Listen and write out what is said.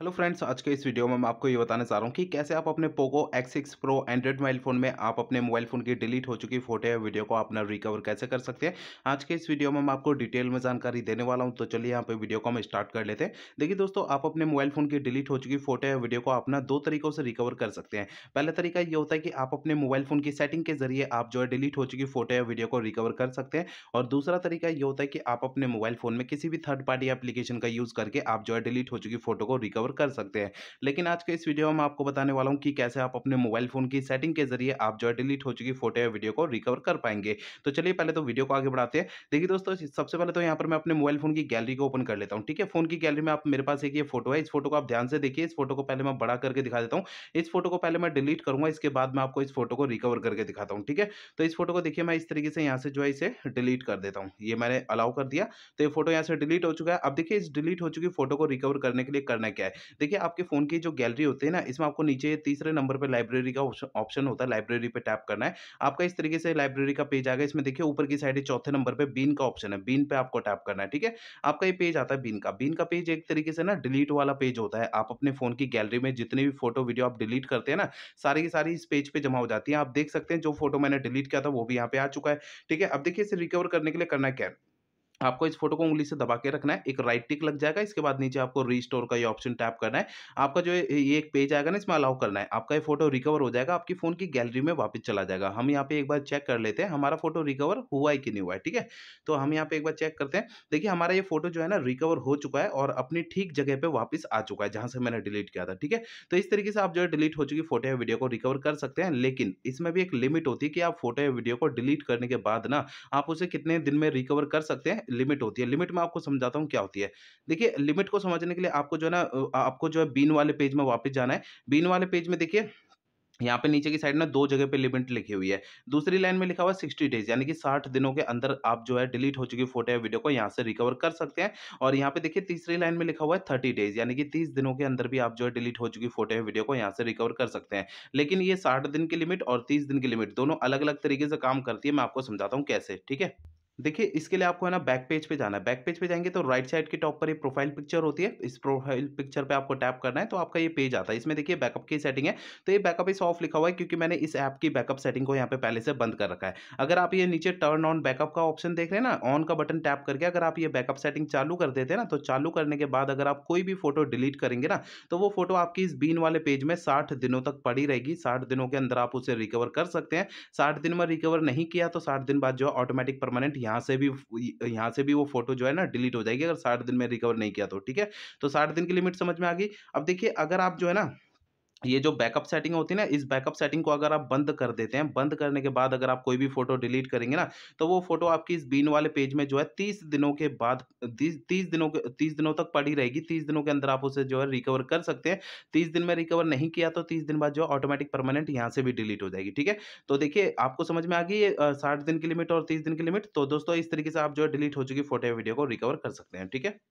hello friends आज के इस वीडियो में मैं आपको ये बताने चाह रहा हूँ कि कैसे आप अपने Poco X6 pro android mobile phone में आप अपने मोबाइल फ़ोन की डिलीट हो चुकी फोटो या वीडियो को अपना रिकवर कैसे कर सकते हैं आज के इस वीडियो में मैं आपको डिटेल में जानकारी देने वाला हूँ तो चलिए यहाँ पे वीडियो को हम स्टार्ट कर लेते हैं देखिए दोस्तों आप अपने मोबाइल फ़ोन की डिलीट हो चुकी फोटो या वीडियो को अपना दो तरीक़ों से रिकवर कर सकते हैं पहला तरीका ये होता है कि आप अपने मोबाइल फ़ोन की सेटिंग के जरिए आप जो है डिलीट हो चुकी फोटो या वीडियो को रिकवर कर सकते हैं और दूसरा तरीका ये होता है कि आप अपने मोबाइल फ़ोन में किसी भी थर्ड पार्टी एप्लीकेशन का यूज़ करके आप जो है डिलीट हो चुकी फोटो को रिकवर कवर कर सकते हैं लेकिन आज के इस वीडियो में आपको बताने वाला हूँ कि कैसे आप अपने मोबाइल फोन की सेटिंग के जरिए आप जो है डिलीट हो चुकी फोटो या वीडियो को रिकवर कर पाएंगे तो चलिए पहले तो वीडियो को आगे बढ़ाते हैं देखिए दोस्तों सबसे पहले तो यहाँ पर मैं अपने मोबाइल फोन की गैलरी को ओपन कर लेता हूँ ठीक है फोन की गैलरी में आप मेरे पास एक ये फोटो है इस फोटो को आप ध्यान से देखिए इस फोटो को पहले मैं बड़ा करके दिखा देता हूँ इस फोटो को पहले मैं डिलीट करूंगा इसके बाद मैं आपको इस फोटो को रिकवर करके दिखाता हूँ ठीक है तो इस फोटो को देखिए मैं इस तरीके से यहाँ से जो है इसे डिलीट कर देता हूँ ये मैंने अलाउ कर दिया तो ये फोटो यहाँ से डिलीट हो चुका है अब देखिए इस डिलीट हो चुकी फोटो को रिकवर करने के लिए करना क्या है देखिए आपके फ़ोन की जो गैलरी होती है ना इसमें आपको नीचे तीसरे नंबर पर लाइब्रेरी का ऑप्शन होता है लाइब्रेरी पर टैप करना है आपका इस तरीके से लाइब्रेरी का पेज आएगा इसमें देखिए ऊपर की साइड चौथे नंबर पर बीन का ऑप्शन है बीन पे आपको टैप करना है ठीक है आपका ये पेज आता है बीन का बीन का पेज एक तरीके से ना डिलीट वाला पेज होता है आप अपने फ़ोन की गैलरी में जितने भी फोटो वीडियो आप डिलीट करते हैं ना सारी की सारी इस पेज पे जमा हो जाती है आप देख सकते हैं जो फोटो मैंने डिलीट किया था वो भी यहाँ पे आ चुका है ठीक है अब देखिए इसे रिकवर करने के लिए करना क्या है आपको इस फोटो को उंगली से दबा के रखना है एक राइट टिक लग जाएगा इसके बाद नीचे आपको रीस्टोर का ये ऑप्शन टैप करना है आपका जो ये एक पेज आएगा ना इसमें अलाउ करना है आपका ये फोटो रिकवर हो जाएगा आपकी फोन की गैलरी में वापस चला जाएगा हम यहाँ पे एक बार चेक कर लेते हैं हमारा फोटो रिकवर हुआ है कि नहीं हुआ है ठीक है तो हम यहाँ पे एक बार चेक करते हैं देखिए हमारा ये फोटो जो है ना रिकवर हो चुका है और अपनी ठीक जगह पर वापस आ चुका है जहाँ से मैंने डिलीट किया था ठीक है तो इस तरीके से आप जो है डिलीट हो चुकी फोटो या वीडियो को रिकवर कर सकते हैं लेकिन इसमें भी एक लिमिट होती है कि आप फोटो या वीडियो को डिलीट करने के बाद ना आप उसे कितने दिन में रिकवर कर सकते हैं लिमिट होती है लिमिट में आपको समझाता हूँ क्या होती है देखिए लिमिट को समझने के लिए आपको जो है ना आपको जो है बीन वाले पेज में वापस जाना है बीन वाले पेज में देखिए यहाँ पे नीचे की साइड ना दो जगह पे लिमिट लिखी हुई है दूसरी लाइन में लिखा हुआ है सिक्सटी डेज यानी कि साठ दिनों के अंदर आप जो है डिलीट हो चुकी फोटो या वीडियो को यहाँ से रिकवर कर सकते हैं और यहाँ पे देखिए तीसरी लाइन में लिखा हुआ है थर्टी डेज यानी कि तीस दिनों के अंदर भी आप जो है डिलीट हो चुकी फोटो या वीडियो को यहाँ से रिकवर कर सकते हैं लेकिन ये साठ दिन की लिमिट और तीस दिन की लिमिट दोनों अलग अलग तरीके से काम करती है मैं आपको समझाता हूँ कैसे ठीक है देखिए इसके लिए आपको है ना बैक पेज पे जाना है बैक पेज पे जाएंगे तो राइट साइड के टॉप पर ये प्रोफाइल पिक्चर होती है इस प्रोफाइल पिक्चर पे आपको टैप करना है तो आपका ये पेज आता है इसमें देखिए बैकअप की सेटिंग है तो ये बैकअप इस ऑफ लिखा हुआ है क्योंकि मैंने इस ऐप की बैकअप सेटिंग को यहाँ पे पहले से बंद कर रखा है अगर आप ये नीचे टर्न ऑन बैकअप का ऑप्शन देख रहे हैं ना ऑन का बटन टैप करके अगर आप ये बैकअप सेटिंग चालू कर देते हैं ना तो चालू करने के बाद अगर आप कोई भी फोटो डिलीट करेंगे ना तो वो फोटो आपकी इस बीन वाले पेज में साठ दिनों तक पड़ी रहेगी साठ दिनों के अंदर आप उसे रिकवर कर सकते हैं साठ दिन में रिकवर नहीं किया तो साठ दिन बाद जो ऑटोमेटिक परमानेंट यहाँ से भी यहाँ से भी वो फोटो जो है ना डिलीट हो जाएगी अगर साठ दिन में रिकवर नहीं किया तो ठीक है तो साठ दिन की लिमिट समझ में आ गई अब देखिए अगर आप जो है ना ये जो बैकअप सेटिंग होती है ना इस बैकअप सेटिंग को अगर आप बंद कर देते हैं बंद करने के बाद अगर आप कोई भी फोटो डिलीट करेंगे ना तो वो फोटो आपकी इस बीन वाले पेज में जो है तीस दिनों के बाद तीस दिनों के तीस दिनों तक पड़ी रहेगी तीस दिनों के अंदर आप उसे जो है रिकवर कर सकते हैं तीस दिन में रिकवर नहीं किया तो तीस दिन बाद जो ऑटोमेटिक परमानेंट यहाँ से भी डिलीट हो जाएगी ठीक है तो देखिए आपको समझ में आ गई साठ दिन की लिमिट और तीस दिन की लिमिट तो दोस्तों इस तरीके से आप जो है डिलीट हो चुकी फोटो वीडियो को रिकवर कर सकते हैं ठीक है